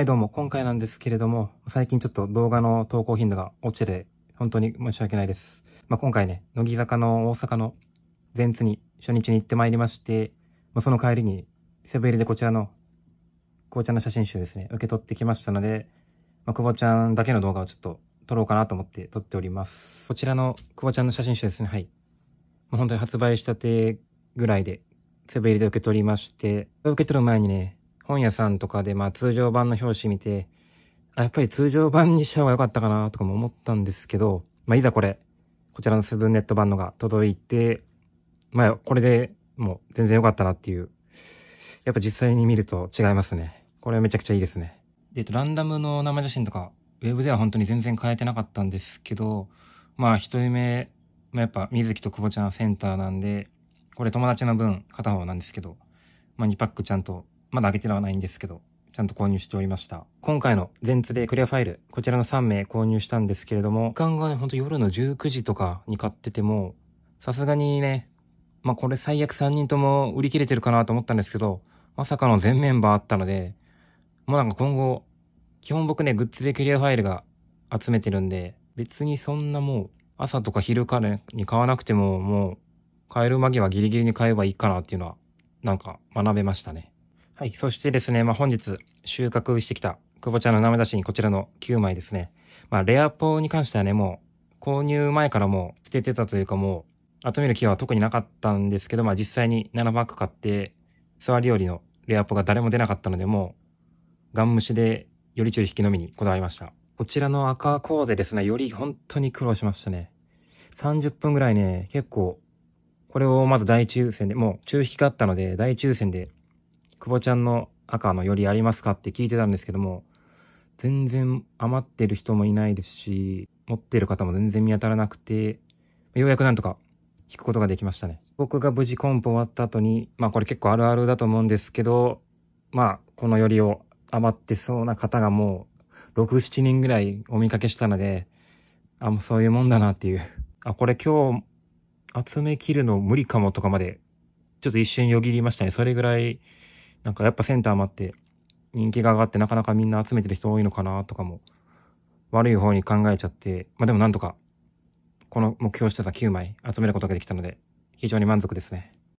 はいどうも、今回なんですけれども、最近ちょっと動画の投稿頻度が落ちて、本当に申し訳ないです。まあ、今回ね、乃木坂の大阪の前津に初日に行ってまいりまして、まあ、その帰りにセブン入りでこちらの紅茶の写真集ですね、受け取ってきましたので、まあ、久保ちゃんだけの動画をちょっと撮ろうかなと思って撮っております。こちらの久保ちゃんの写真集ですね、はい。もう本当に発売したてぐらいで、セブン入りで受け取りまして、受け取る前にね、本屋さんとかで、まあ通常版の表紙見て、あ、やっぱり通常版にした方が良かったかなとかも思ったんですけど、まあいざこれ、こちらのセブンネット版のが届いて、まあこれでもう全然良かったなっていう。やっぱ実際に見ると違いますね。これはめちゃくちゃいいですね。で、えっと、ランダムの生写真とか、ウェブでは本当に全然変えてなかったんですけど、まあ一目、まあ、やっぱ水木と久保ちゃんセンターなんで、これ友達の分片方なんですけど、まあ2パックちゃんとまだ開けてはないんですけど、ちゃんと購入しておりました。今回の全ツでクリアファイル、こちらの3名購入したんですけれども、時間がね、ほんと夜の19時とかに買ってても、さすがにね、まあこれ最悪3人とも売り切れてるかなと思ったんですけど、まさかの全メンバーあったので、もうなんか今後、基本僕ね、グッズでクリアファイルが集めてるんで、別にそんなもう、朝とか昼からに買わなくても、もう、買える間際ギリギリに買えばいいかなっていうのは、なんか学べましたね。はい。そしてですね、まあ、本日収穫してきた久保ちゃんのめ出しにこちらの9枚ですね。まあ、レアポに関してはね、もう購入前からもう捨ててたというかもう集める気は特になかったんですけど、まあ、実際に7パック買って、座り料りのレアポが誰も出なかったので、もうガン無視でより注意引きのみにこだわりました。こちらの赤コーデですね、より本当に苦労しましたね。30分ぐらいね、結構、これをまず大抽選で、もう中引きがあったので、大抽選で久保ちゃんの赤のよりありますかって聞いてたんですけども、全然余ってる人もいないですし、持ってる方も全然見当たらなくて、ようやくなんとか引くことができましたね。僕が無事コンポ終わった後に、まあこれ結構あるあるだと思うんですけど、まあこのよりを余ってそうな方がもう6、7人ぐらいお見かけしたので、あ、もうそういうもんだなっていう。あ、これ今日集めきるの無理かもとかまで、ちょっと一瞬よぎりましたね。それぐらいなんかやっぱセンター待って人気が上がってなかなかみんな集めてる人多いのかなとかも悪い方に考えちゃって、まあでもなんとかこの目標してた9枚集めることができたので非常に満足ですね。